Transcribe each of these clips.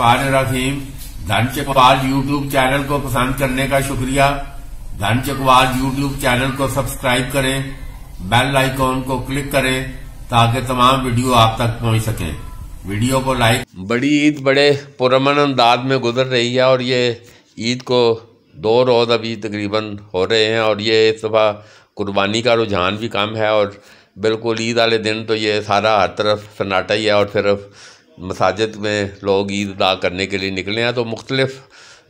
रहीम धन Chakwal YouTube channel को पसंद करने का शुक्रिया धन चकवाल यूट्यूब चैनल को सब्सक्राइब करें बेल आइकॉन को क्लिक करें ताकि तमाम वीडियो आप तक पहुंच सके वीडियो को लाइक बड़ी ईद बड़े पुरमन अंदाज में गुजर रही है और ये ईद को दो रोज़ अभी तकरीबन हो रहे हैं और ये इस दफ़ा कुर्बानी का रुझान भी कम है और बिल्कुल ईद वाले दिन तो ये सारा हर तरफ सन्नाटा ही है और सिर्फ मसाजिद में लोग ईद अदा करने के लिए निकले हैं तो मुख्तलिफ़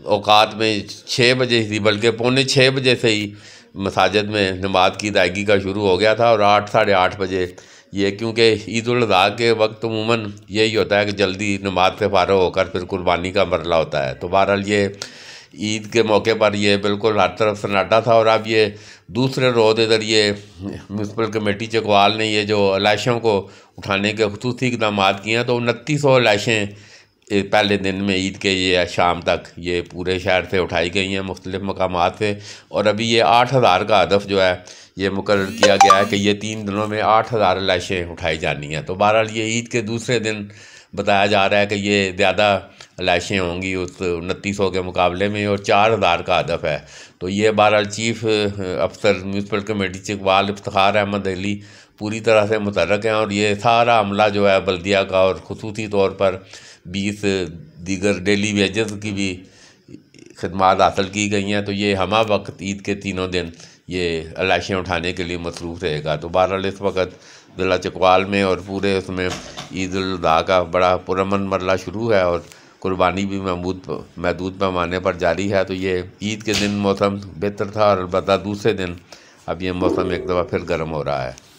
अवकात में छः बजे ही बल्कि पौने छः बजे से ही मसाजिद में नमाज की अदायगी का शुरू हो गया था और आठ साढ़े आठ बजे ये क्योंकि ईद अजी के वक्त उमूमन यही होता है कि जल्दी नमाज से फारग होकर फिर कुर्बानी का मरला होता है तो बहरहाल ये ईद के मौके पर ये बिल्कुल हर तरफ सन्नाटा था और अब ये दूसरे रोज़ इधर ये म्यूनसिपल कमेटी चकवाल ने ये जो लाशों को उठाने के खसूस इकदाम किए हैं तो उनतीस सौ लाशें पहले दिन में ईद के ये शाम तक ये पूरे शहर से उठाई गई हैं मुख्तलिफ़ मकाम से और अभी ये आठ हज़ार का हदफ जो है ये मुकर किया गया है कि ये तीन दिनों में आठ हज़ार लाशें उठाई जानी हैं तो बहरहाल ये ईद के दूसरे दिन बताया जा रहा है कि ये ज़्यादा लाशें होंगी उस उनतीस सौ के मुकाबले में और चार हज़ार का हदफ है तो ये बहरहाल चीफ अफसर म्यूनसिपल कमेटी चकवाल इफ्तार अहमद अली पूरी तरह से मुतरक हैं और ये सारा हमला जो है बल्दिया का और खसूस तौर पर बीस दीगर डेली वेजेस की भी खदमात हासिल की गई हैं तो ये हमा वक्त ईद के तीनों दिन ये लाशें उठाने के लिए मसरूफ़ रहेगा तो बहरहाल इस वक्त जिला चकवाल में और पूरे उसमें ईद उजहा का बड़ा पुरमन मरला शुरू है और कुर्बानी भी महमूद महदूद पैमाने पर जारी है तो ये ईद के दिन मौसम बेहतर था और अलबत् दूसरे दिन अब ये मौसम एक दफ़ा फिर गर्म हो रहा है